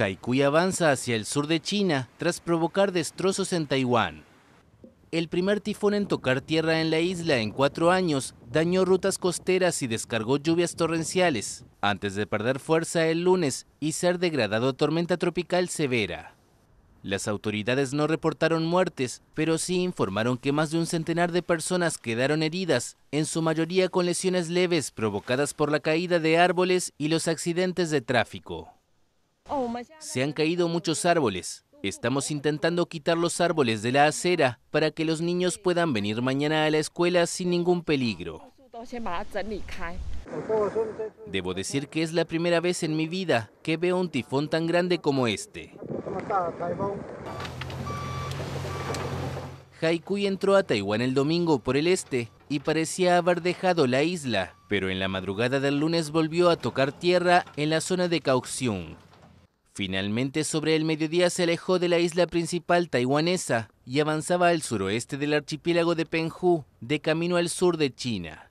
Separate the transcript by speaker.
Speaker 1: Haikui avanza hacia el sur de China tras provocar destrozos en Taiwán. El primer tifón en tocar tierra en la isla en cuatro años dañó rutas costeras y descargó lluvias torrenciales, antes de perder fuerza el lunes y ser degradado tormenta tropical severa. Las autoridades no reportaron muertes, pero sí informaron que más de un centenar de personas quedaron heridas, en su mayoría con lesiones leves provocadas por la caída de árboles y los accidentes de tráfico. Se han caído muchos árboles. Estamos intentando quitar los árboles de la acera para que los niños puedan venir mañana a la escuela sin ningún peligro. Debo decir que es la primera vez en mi vida que veo un tifón tan grande como este. Haikui entró a Taiwán el domingo por el este y parecía haber dejado la isla, pero en la madrugada del lunes volvió a tocar tierra en la zona de Kaohsiung. Finalmente, sobre el mediodía se alejó de la isla principal taiwanesa y avanzaba al suroeste del archipiélago de Penghu, de camino al sur de China.